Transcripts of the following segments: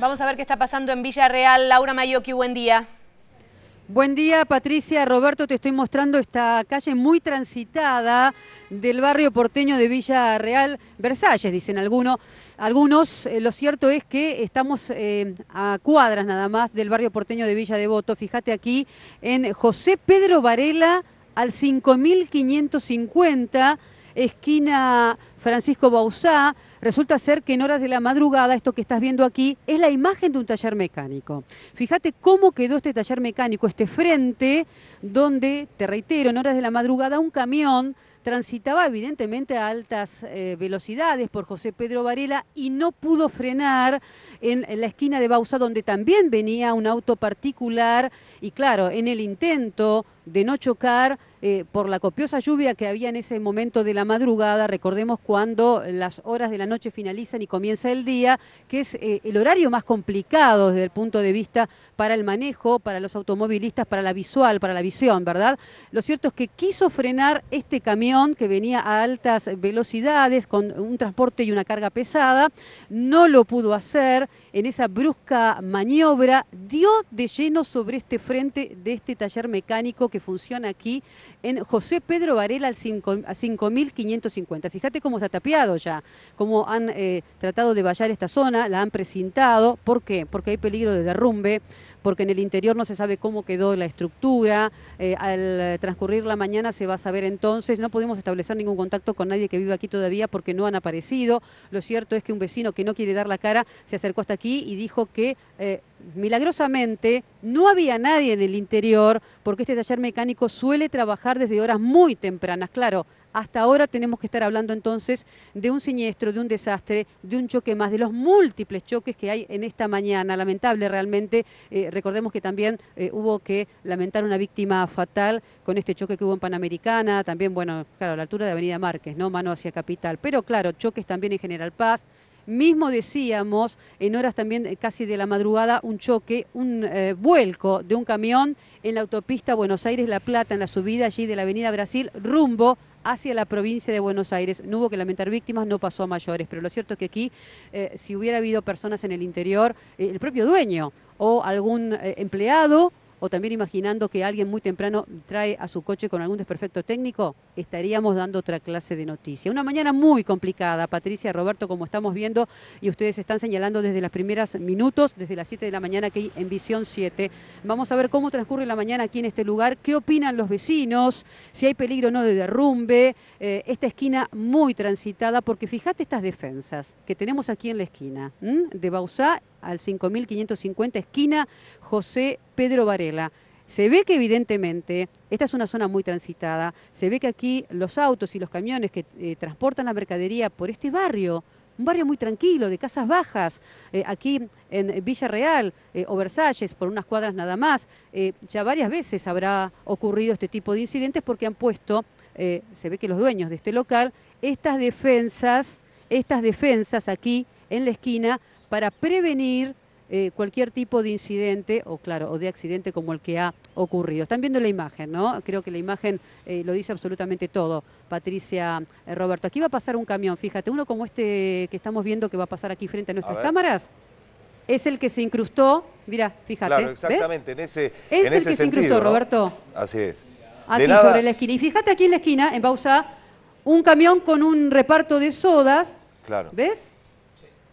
Vamos a ver qué está pasando en Villarreal. Laura Mayoki, buen día. Buen día Patricia, Roberto, te estoy mostrando esta calle muy transitada del barrio porteño de Villarreal, Versalles, dicen algunos. algunos. Eh, lo cierto es que estamos eh, a cuadras nada más del barrio porteño de Villa Devoto. Fíjate aquí en José Pedro Varela al 5550 esquina Francisco Bausá, resulta ser que en horas de la madrugada, esto que estás viendo aquí, es la imagen de un taller mecánico. Fíjate cómo quedó este taller mecánico, este frente, donde, te reitero, en horas de la madrugada un camión transitaba evidentemente a altas eh, velocidades por José Pedro Varela y no pudo frenar en, la esquina de Bausa, donde también venía un auto particular y claro, en el intento de no chocar eh, por la copiosa lluvia que había en ese momento de la madrugada, recordemos cuando las horas de la noche finalizan y comienza el día, que es eh, el horario más complicado desde el punto de vista para el manejo, para los automovilistas, para la visual, para la visión, ¿verdad? Lo cierto es que quiso frenar este camión que venía a altas velocidades con un transporte y una carga pesada, no lo pudo hacer en esa brusca maniobra, dio de lleno sobre este frente de este taller mecánico que funciona aquí en José Pedro Varela al 5.550. Fíjate cómo se ha tapiado ya, cómo han eh, tratado de vallar esta zona, la han presintado. ¿Por qué? Porque hay peligro de derrumbe, porque en el interior no se sabe cómo quedó la estructura. Eh, al transcurrir la mañana se va a saber entonces. No pudimos establecer ningún contacto con nadie que viva aquí todavía porque no han aparecido. Lo cierto es que un vecino que no quiere dar la cara se acercó hasta aquí y dijo que eh, milagrosamente no había nadie en el interior porque este taller mecánico suele trabajar desde horas muy tempranas. Claro, hasta ahora tenemos que estar hablando entonces de un siniestro, de un desastre, de un choque más, de los múltiples choques que hay en esta mañana. Lamentable realmente. Eh, recordemos que también eh, hubo que lamentar una víctima fatal con este choque que hubo en Panamericana, también, bueno, claro, a la altura de Avenida Márquez, ¿no? Mano hacia Capital. Pero claro, choques también en General Paz. Mismo decíamos, en horas también eh, casi de la madrugada, un choque, un vuelco de un camión en la autopista Buenos Aires-La Plata, en la subida allí de la Avenida Brasil, rumbo hacia la provincia de Buenos Aires. No hubo que lamentar víctimas, no pasó a mayores, pero lo cierto es que aquí, eh, si hubiera habido personas en el interior, eh, el propio dueño o algún eh, empleado o también imaginando que alguien muy temprano trae a su coche con algún desperfecto técnico, estaríamos dando otra clase de noticia. Una mañana muy complicada, Patricia, Roberto, como estamos viendo, y ustedes están señalando desde las primeras minutos, desde las 7 de la mañana aquí en Visión 7. Vamos a ver cómo transcurre la mañana aquí en este lugar, qué opinan los vecinos, si hay peligro o no de derrumbe, eh, esta esquina muy transitada, porque fíjate estas defensas que tenemos aquí en la esquina de Bausá al 5550, esquina José Pedro Varela. Se ve que evidentemente esta es una zona muy transitada, se ve que aquí los autos y los camiones que eh, transportan la mercadería por este barrio, un barrio muy tranquilo, de casas bajas, eh, aquí en Villa Real eh, o Versalles, por unas cuadras nada más, ya varias veces habrá ocurrido este tipo de incidentes porque han puesto, se ve que los dueños de este local, estas defensas, estas defensas aquí en la esquina para prevenir eh, cualquier tipo de incidente o claro o de accidente como el que ha ocurrido. Están viendo la imagen, ¿no? Creo que la imagen eh, lo dice absolutamente todo, Patricia eh, Roberto. Aquí va a pasar un camión, fíjate, uno como este que estamos viendo que va a pasar aquí frente a nuestras cámaras. Es el que se incrustó, mira, fíjate. Claro, exactamente, en ese Es en el ese que se incrustó, Roberto. Así es. Aquí sobre la esquina. Y fíjate aquí en la esquina, en pausa, un camión con un reparto de sodas. Claro. ¿Ves?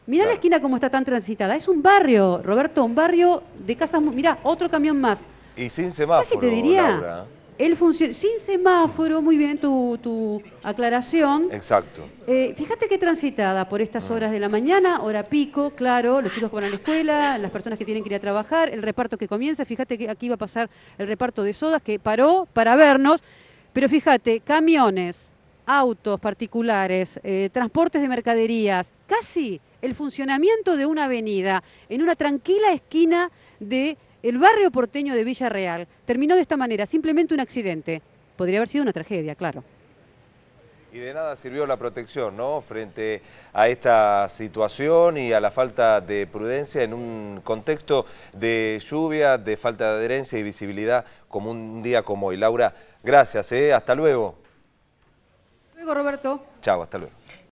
Mirá la esquina cómo está tan transitada. Es un barrio, Roberto, un barrio de casas... Mirá, otro camión más. Y sin semáforo, te diría? Laura. sin semáforo, muy bien tu, aclaración. Exacto. Eh, fíjate qué transitada por estas ah. horas de la mañana, hora pico, claro, los chicos que van a la escuela, las personas que tienen que ir a trabajar, el reparto que comienza, fíjate que aquí va a pasar el reparto de sodas que paró para vernos, pero fíjate, camiones, autos particulares, eh, transportes de mercaderías, casi el funcionamiento de una avenida en una tranquila esquina de el barrio porteño de Villarreal. Terminó de esta manera, simplemente un accidente. Podría haber sido una tragedia, claro. Y de nada sirvió la protección, ¿no? Frente a esta situación y a la falta de prudencia en un contexto de lluvia, de falta de adherencia y visibilidad como un día como hoy. Laura, gracias, ¿eh? Hasta luego. Hasta luego, Roberto. Chao, hasta luego.